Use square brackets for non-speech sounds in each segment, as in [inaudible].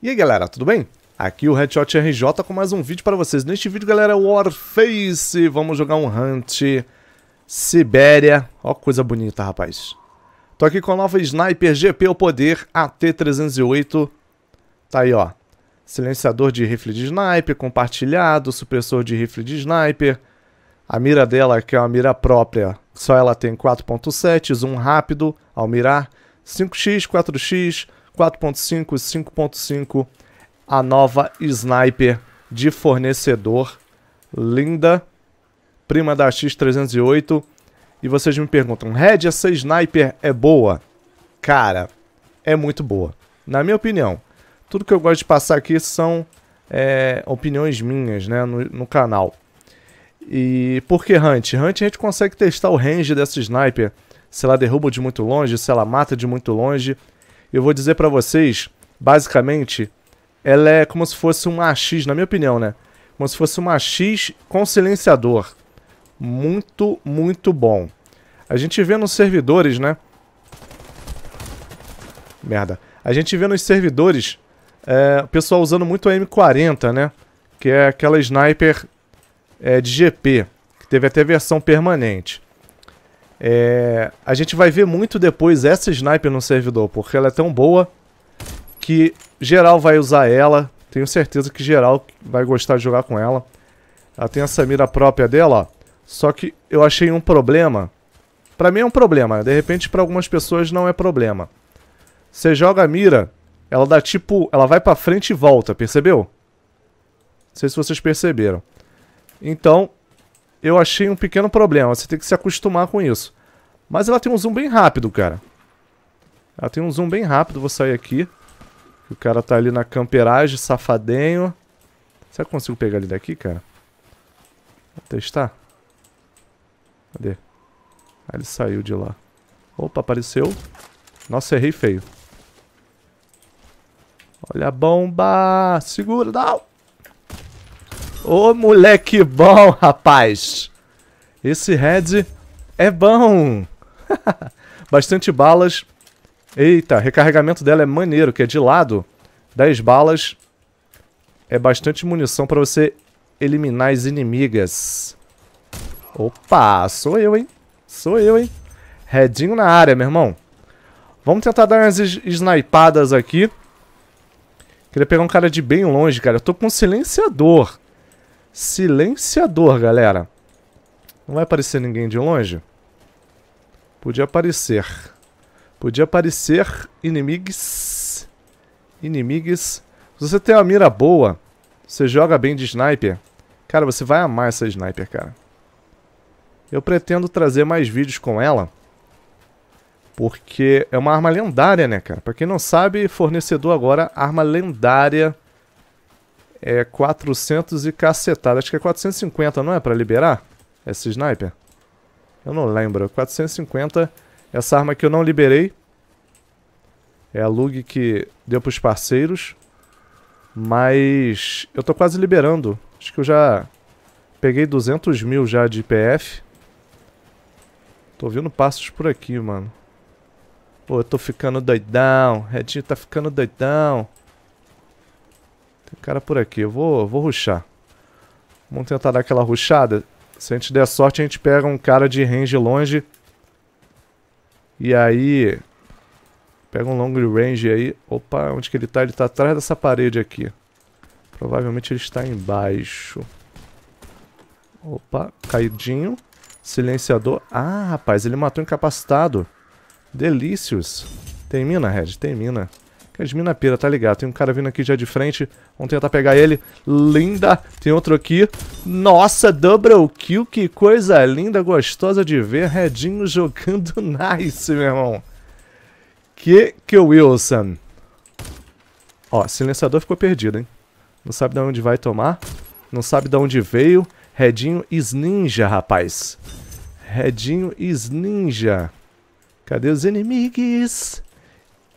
E aí galera, tudo bem? Aqui o Headshot RJ com mais um vídeo para vocês. Neste vídeo, galera, é Warface. Vamos jogar um Hunt Sibéria. Ó coisa bonita, rapaz. Tô aqui com a nova Sniper GP o poder AT-308. Tá aí, ó. Silenciador de rifle de sniper, compartilhado, supressor de rifle de sniper. A mira dela, que é uma mira própria, só ela tem 4.7, zoom rápido ao mirar, 5x, 4x, 4.5 5.5, a nova Sniper de fornecedor, linda, prima da X308. E vocês me perguntam, Red, essa Sniper é boa? Cara, é muito boa. Na minha opinião, tudo que eu gosto de passar aqui são é, opiniões minhas, né, no, no canal. E por que Hunt? Hunt a gente consegue testar o range dessa Sniper, se ela derruba de muito longe, se ela mata de muito longe, eu vou dizer para vocês, basicamente, ela é como se fosse um AX, na minha opinião, né? Como se fosse um AX com silenciador. Muito, muito bom. A gente vê nos servidores, né? Merda. A gente vê nos servidores é, o pessoal usando muito a M40, né? Que é aquela sniper é, de GP, que teve até versão permanente. É, a gente vai ver muito depois essa sniper no servidor, porque ela é tão boa que geral vai usar ela. Tenho certeza que geral vai gostar de jogar com ela. Ela tem essa mira própria dela, ó. Só que eu achei um problema. Pra mim é um problema, de repente pra algumas pessoas não é problema. Você joga a mira, ela dá tipo... Ela vai pra frente e volta, percebeu? Não sei se vocês perceberam. Então, eu achei um pequeno problema. Você tem que se acostumar com isso. Mas ela tem um zoom bem rápido, cara. Ela tem um zoom bem rápido. Vou sair aqui. O cara tá ali na camperagem, safadinho. Será que eu consigo pegar ele daqui, cara? Vou testar. Cadê? Ah, ele saiu de lá. Opa, apareceu. Nossa, errei feio. Olha a bomba! Segura, não! Ô, moleque bom, rapaz. Esse Red é bom. [laughs] Bastante balas. Eita, recarregamento dela é maneiro, que é de lado. 10 balas. É bastante munição pra você eliminar as inimigas. Opa, sou eu, hein? Sou eu, hein? Redinho na área, meu irmão. Vamos tentar dar umas snipadas aqui. Queria pegar um cara de bem longe, cara. Eu tô com um silenciador. Silenciador, galera. Não vai aparecer ninguém de longe? Podia aparecer. Podia aparecer inimigos. Inimigos. Se você tem uma mira boa, você joga bem de sniper, cara, você vai amar essa sniper, cara. Eu pretendo trazer mais vídeos com ela. Porque é uma arma lendária, né, cara? Pra quem não sabe, fornecedor agora, arma lendária é 400 e cacetada. Acho que é 450, não é? Pra liberar esse sniper? Eu não lembro. 450. Essa arma que eu não liberei. É a lug que deu pros parceiros. Mas eu tô quase liberando. Acho que eu já peguei 200 mil já de IPF. Tô ouvindo passos por aqui, mano. Pô, eu tô ficando doidão. Redinho tá ficando doidão. Tem cara por aqui. Eu vou, vou ruxar. Vamos tentar dar aquela ruxada. Se a gente der sorte, a gente pega um cara de range longe. E aí... Pega um long range aí. Opa, onde que ele tá? Ele tá atrás dessa parede aqui. Provavelmente ele está embaixo. Opa, caidinho. Silenciador. Ah, rapaz, ele matou incapacitado. Delícios. mina, Red, Tem mina mina Pira, tá ligado. Tem um cara vindo aqui já de frente. Vamos tentar pegar ele. Linda. Tem outro aqui. Nossa, double kill. Que coisa linda, gostosa de ver. Redinho jogando [laughs] nice, meu irmão. Que que o Wilson. Ó, silenciador ficou perdido, hein. Não sabe de onde vai tomar. Não sabe de onde veio. Redinho is ninja, rapaz. Redinho is ninja. Cadê os inimigos?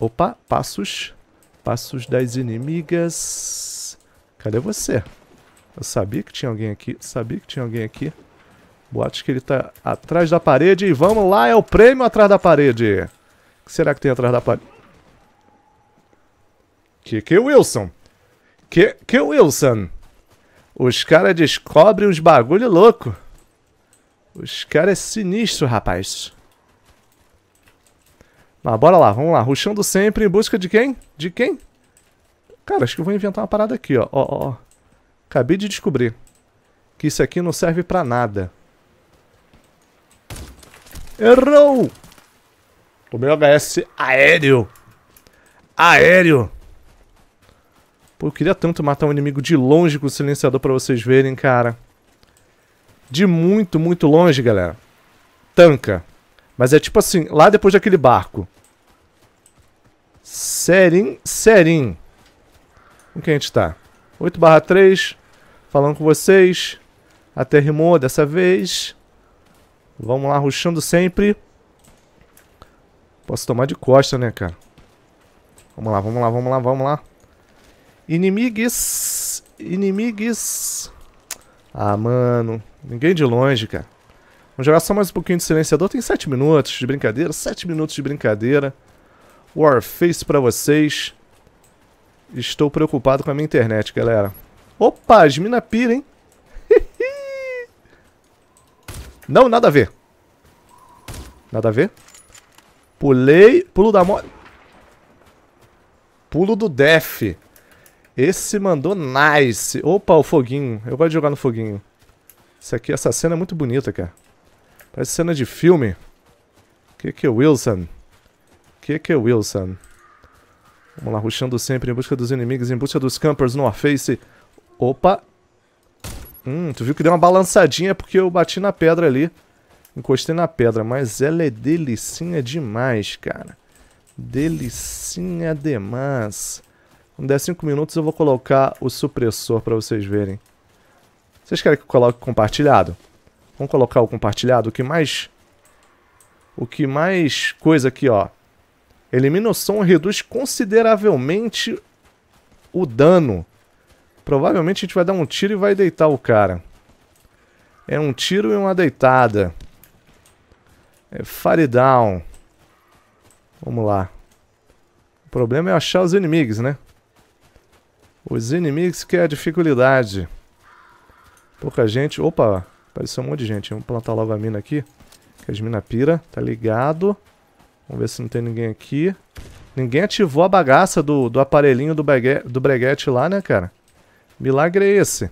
Opa, passos. Passos das inimigas. Cadê você? Eu sabia que tinha alguém aqui. Sabia que tinha alguém aqui. Boate que ele tá atrás da parede. E vamos lá, é o prêmio atrás da parede. O que será que tem atrás da parede? Que que Wilson? Que que Wilson? Os caras descobrem uns bagulho louco. Os caras é sinistro, rapaz. Mas bora lá, vamos lá. Ruxando sempre em busca de quem? De quem? Cara, acho que eu vou inventar uma parada aqui, ó. Ó, ó, ó. Acabei de descobrir que isso aqui não serve pra nada. Errou! Tomei HS aéreo. Aéreo! Pô, eu queria tanto matar um inimigo de longe com o silenciador pra vocês verem, cara. De muito, muito longe, galera. Tanca. Mas é tipo assim, lá depois daquele barco. Serim, Serim. Com quem a gente tá? 8 barra 3, falando com vocês. Até rimou dessa vez. Vamos lá, ruxando sempre. Posso tomar de costa, né, cara? Vamos lá, vamos lá, vamos lá, vamos lá. Inimigos. Inimigos. Ah, mano. Ninguém de longe, cara. Vamos jogar só mais um pouquinho de silenciador. Tem 7 minutos de brincadeira. 7 minutos de brincadeira. Warface pra vocês. Estou preocupado com a minha internet, galera. Opa, as mina pira, hein? [laughs] Não, nada a ver. Nada a ver. Pulei. Pulo da morte. Pulo do def. Esse mandou nice. Opa, o foguinho. Eu gosto de jogar no foguinho. Isso aqui, essa cena é muito bonita, cara. Parece cena de filme. Que que é Wilson? que que é Wilson? Vamos lá, ruxando sempre em busca dos inimigos, em busca dos campers no face. Opa! Hum, tu viu que deu uma balançadinha porque eu bati na pedra ali. Encostei na pedra, mas ela é delicinha demais, cara. Delicinha demais. Quando der 5 minutos eu vou colocar o supressor para vocês verem. Vocês querem que eu coloque compartilhado? Vamos colocar o compartilhado, o que mais... O que mais coisa aqui, ó. Elimina o som e reduz consideravelmente o dano. Provavelmente a gente vai dar um tiro e vai deitar o cara. É um tiro e uma deitada. É fire down. Vamos lá. O problema é achar os inimigos, né? Os inimigos que é a dificuldade. Pouca gente... Opa! Apareceu um monte de gente. Vamos plantar logo a mina aqui. Que as mina pira. Tá ligado. Vamos ver se não tem ninguém aqui. Ninguém ativou a bagaça do, do aparelhinho do, bregue, do breguete lá, né, cara? Milagre é esse.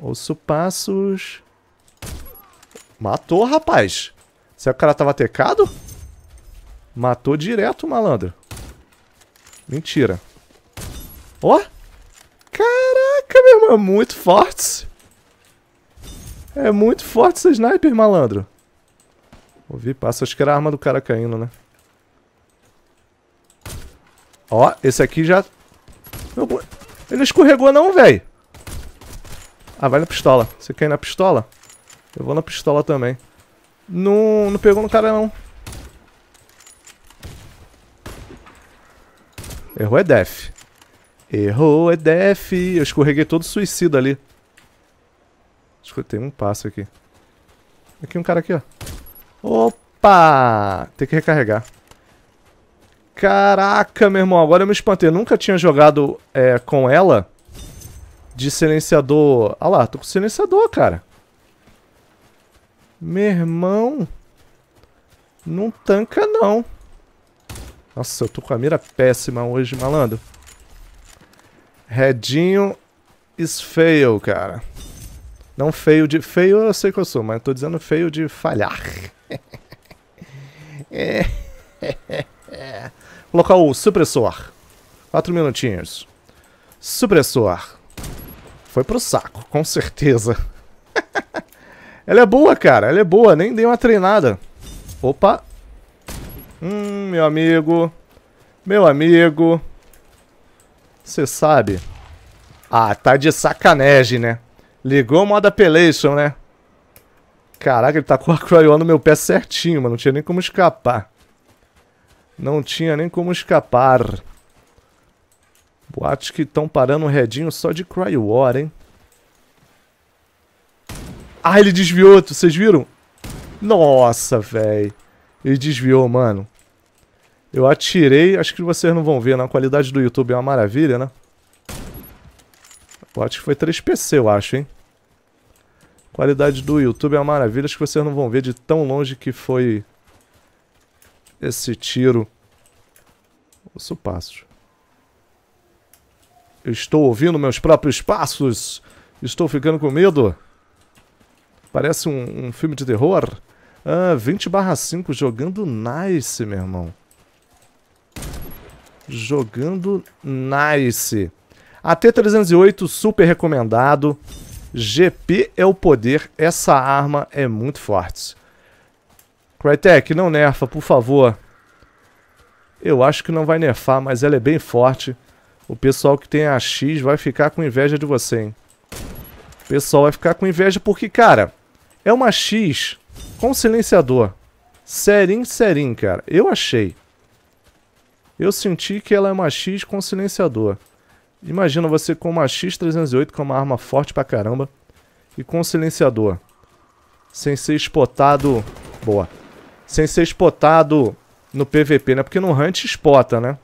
Ouço passos. Matou, rapaz. Será que o cara tava tecado? Matou direto, malandro. Mentira. Ó. Oh! Caraca, meu irmão. É muito forte. É muito forte esse sniper, malandro. Ouvi passo. Acho que era a arma do cara caindo, né? Ó, esse aqui já... Meu... Ele não escorregou não, velho. Ah, vai na pistola. Você quer ir na pistola? Eu vou na pistola também. Não, não pegou no cara, não. Errou é def. Errou é def. Eu escorreguei todo suicida ali. Escutei um passo aqui. Aqui um cara aqui, ó. Opa! Tem que recarregar. Caraca, meu irmão, agora eu me espantei. Eu nunca tinha jogado é, com ela de silenciador. Olha lá, tô com silenciador, cara. Meu irmão. Não tanca, não. Nossa, eu tô com a mira péssima hoje, malandro. Redinho is fail, cara. Não feio de... Feio eu sei que eu sou, mas tô dizendo feio de falhar. [laughs] é. Colocar [laughs] o supressor. Quatro minutinhos. Supressor. Foi pro saco, com certeza. [laughs] Ela é boa, cara. Ela é boa. Nem dei uma treinada. Opa. Hum, meu amigo. Meu amigo. Você sabe. Ah, tá de sacanagem, né? Ligou o modo Appellation, né? Caraca, ele tacou a Cryon no meu pé certinho, mano. Não tinha nem como escapar. Não tinha nem como escapar. Boatos que estão parando um redinho só de Crywar, hein? Ah, ele desviou, vocês viram? Nossa, velho. Ele desviou, mano. Eu atirei, acho que vocês não vão ver, né? A qualidade do YouTube é uma maravilha, né? Boate que foi 3PC, eu acho, hein? qualidade do YouTube é uma maravilha. Acho que vocês não vão ver de tão longe que foi esse tiro. Ouço passos. estou ouvindo meus próprios passos. Estou ficando com medo. Parece um, um filme de terror. Ah, 20 barra 5 jogando nice, meu irmão. Jogando nice. AT308, super recomendado. GP é o poder, essa arma é muito forte. Crytek, não nerfa, por favor. Eu acho que não vai nerfar, mas ela é bem forte. O pessoal que tem a X vai ficar com inveja de você, hein? O pessoal vai ficar com inveja porque, cara, é uma X com silenciador. Serim, serim, cara. Eu achei. Eu senti que ela é uma X com silenciador. Imagina você com uma X308, que é uma arma forte pra caramba, e com um silenciador. Sem ser expotado, Boa. Sem ser expotado no PVP, né? Porque no Hunt expota, né?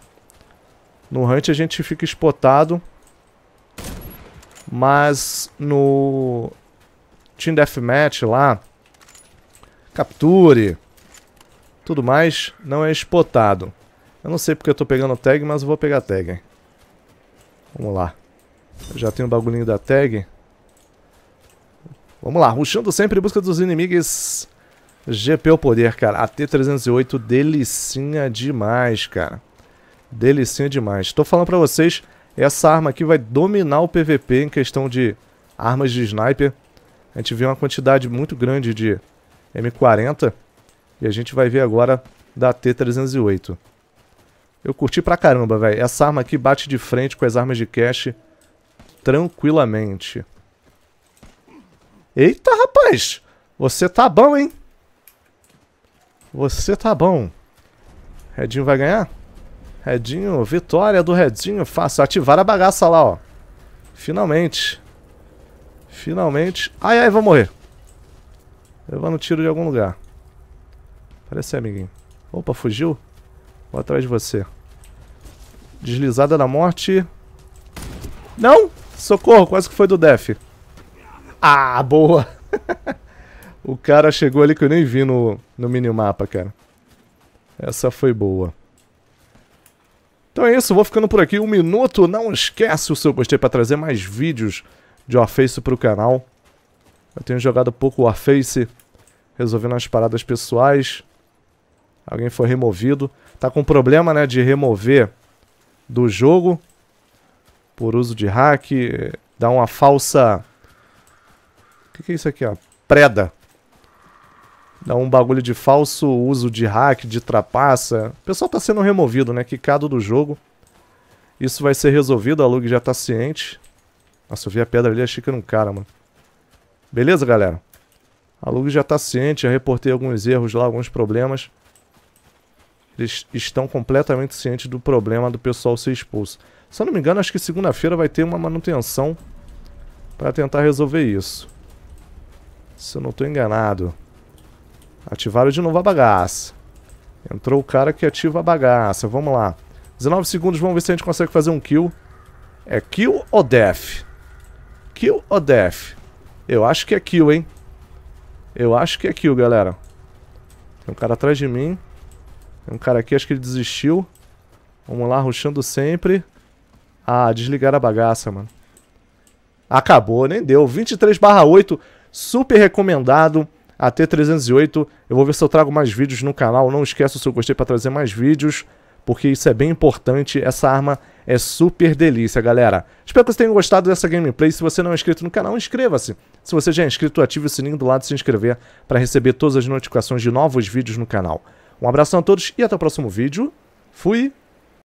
No Hunt a gente fica expotado, mas no Team Deathmatch lá, Capture, tudo mais, não é expotado. Eu não sei porque eu tô pegando tag, mas eu vou pegar tag, hein? Vamos lá. Já tem um bagulhinho da tag. Vamos lá, ruxando sempre em busca dos inimigos. GP é o poder, cara. A T308, delicinha demais, cara. Delicinha demais. Tô falando pra vocês, essa arma aqui vai dominar o PVP em questão de armas de sniper. A gente viu uma quantidade muito grande de M40. E a gente vai ver agora da T308. Eu curti pra caramba, velho. Essa arma aqui bate de frente com as armas de cache tranquilamente. Eita, rapaz! Você tá bom, hein? Você tá bom. Redinho vai ganhar? Redinho, vitória do Redinho. Fácil. Ativar a bagaça lá, ó. Finalmente. Finalmente. Ai, ai, vou morrer. Levando tiro de algum lugar. Parece ser, amiguinho. Opa, fugiu? Vou atrás de você. Deslizada da morte. Não! Socorro, quase que foi do Def. Ah, boa! [laughs] o cara chegou ali que eu nem vi no, no minimapa, cara. Essa foi boa. Então é isso, vou ficando por aqui. Um minuto. Não esquece o seu gostei para trazer mais vídeos de Warface para o canal. Eu tenho jogado pouco Warface, resolvendo as paradas pessoais. Alguém foi removido. Tá com problema, né, de remover do jogo por uso de hack, dá uma falsa O que, que é isso aqui, ó? Preda. Dá um bagulho de falso uso de hack, de trapaça. O pessoal tá sendo removido, né? Quicado do jogo. Isso vai ser resolvido, a Lug já tá ciente. Nossa, eu vi a pedra ali, achei que era um cara, mano. Beleza, galera? A Lug já tá ciente, já reportei alguns erros lá, alguns problemas eles estão completamente cientes do problema do pessoal ser expulso. Se eu não me engano, acho que segunda-feira vai ter uma manutenção para tentar resolver isso. Se eu não estou enganado. Ativaram de novo a bagaça. Entrou o cara que ativa a bagaça. Vamos lá. 19 segundos, vamos ver se a gente consegue fazer um kill. É kill ou death? Kill ou death? Eu acho que é kill, hein? Eu acho que é kill, galera. Tem um cara atrás de mim. Tem um cara aqui, acho que ele desistiu. Vamos lá, ruxando sempre. Ah, desligar a bagaça, mano. Acabou, nem deu. 23 barra 8, super recomendado. Até 308, eu vou ver se eu trago mais vídeos no canal. Não esqueça o seu gostei para trazer mais vídeos, porque isso é bem importante. Essa arma é super delícia, galera. Espero que vocês tenham gostado dessa gameplay. Se você não é inscrito no canal, inscreva-se. Se você já é inscrito, ative o sininho do lado de se inscrever para receber todas as notificações de novos vídeos no canal. Um abração a todos e até o próximo vídeo. Fui!